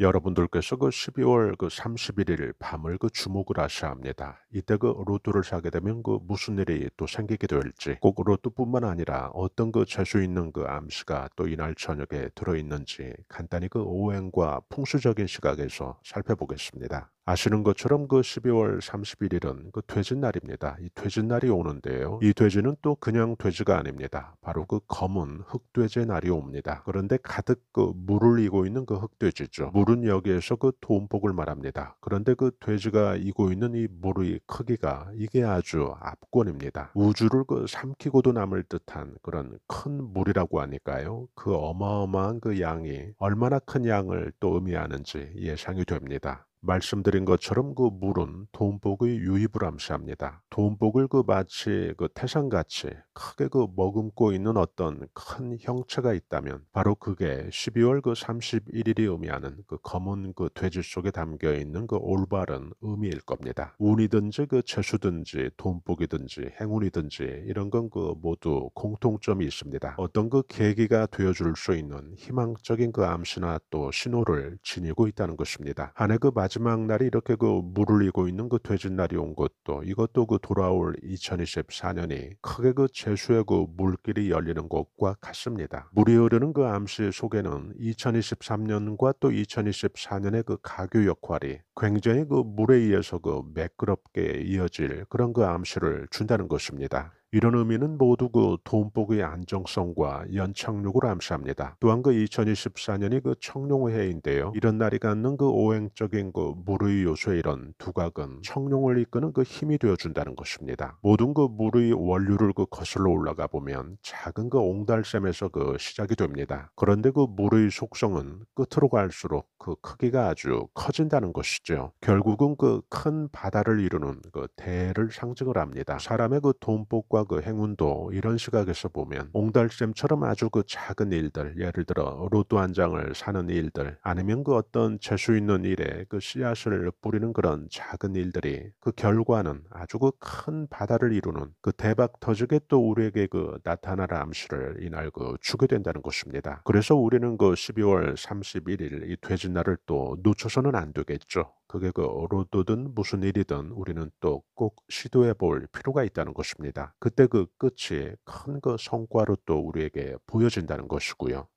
여러분들께서 그 12월 그 31일 밤을 그 주목을 하셔야 합니다. 이때 그 로또를 사게 되면 그 무슨 일이 또 생기게 될지 꼭 로또뿐만 아니라 어떤 그 재수 있는 그 암시가 또 이날 저녁에 들어있는지 간단히 그 오행과 풍수적인 시각에서 살펴보겠습니다. 아시는 것처럼 그 12월 30일은 그 돼지 날입니다. 이 돼지 날이 오는데요. 이 돼지는 또 그냥 돼지가 아닙니다. 바로 그 검은 흑돼지 의 날이 옵니다. 그런데 가득 그 물을 이고 있는 그 흑돼지죠. 물은 여기에서 그 도움복을 말합니다. 그런데 그 돼지가 이고 있는 이 물의 크기가 이게 아주 압권입니다. 우주를 그 삼키고도 남을 듯한 그런 큰 물이라고 하니까요. 그 어마어마한 그 양이 얼마나 큰 양을 또 의미하는지 예상이 됩니다. 말씀드린 것처럼 그 물은 돈복의 유입을 암시합니다. 돈복을 그 마치 그 태산같이 크게 그 머금고 있는 어떤 큰 형체가 있다면 바로 그게 12월 그 31일이 의미하는 그 검은 그 돼지 속에 담겨 있는 그 올바른 의미일 겁니다. 운이든지 그 재수든지 돈복이든지 행운이든지 이런 건 그 모두 공통점이 있습니다. 어떤 그 계기가 되어줄 수 있는 희망적인 그 암시나 또 신호를 지니고 있다는 것입니다. 한해 그 마치 마지막 날이 이렇게 그 물을 이고 있는 그돼지날이온 것도 이것도 그 돌아올 2024년이 크게 그 재수의 그 물길이 열리는 것과 같습니다. 물이 흐르는 그 암시 속에는 2023년과 또 2024년의 그 가교 역할이 굉장히 그 물에 의해서 그 매끄럽게 이어질 그런 그 암시를 준다는 것입니다. 이런 의미는 모두 그 돈복의 안정성과 연착륙을 암시합니다. 또한 그 2024년이 그 청룡해인데요. 이런 날이 갖는 그 오행적인 그 물의 요소의 이런 두각은 청룡을 이끄는 그 힘이 되어준다는 것입니다. 모든 그 물의 원류를 그 거슬러 올라가 보면 작은 그 옹달샘에서 그 시작이 됩니다. 그런데 그 물의 속성은 끝으로 갈수록 그 크기가 아주 커진다는 것이죠. 결국은 그 큰 바다를 이루는 그 대를 상징을 합니다. 사람의 그 돈복과 그 행운도 이런 시각에서 보면 옹달샘처럼 아주 그 작은 일들, 예를 들어 로또 한 장을 사는 일들, 아니면 그 어떤 재수 있는 일에 그 씨앗을 뿌리는 그런 작은 일들이 그 결과는 아주 그 큰 바다를 이루는 그 대박 터지게 또 우리에게 그 나타날 암시를 이날 그 주게 된다는 것입니다. 그래서 우리는 그 12월 31일 이 돼지 주신 날을 또 놓쳐서는 안 되겠죠. 그게 그 로도든 무슨 일이든 우리는 또 꼭 시도해 볼 필요가 있다는 것입니다. 그때 그 끝이 큰 그 성과로 또 우리에게 보여진다는 것이고요.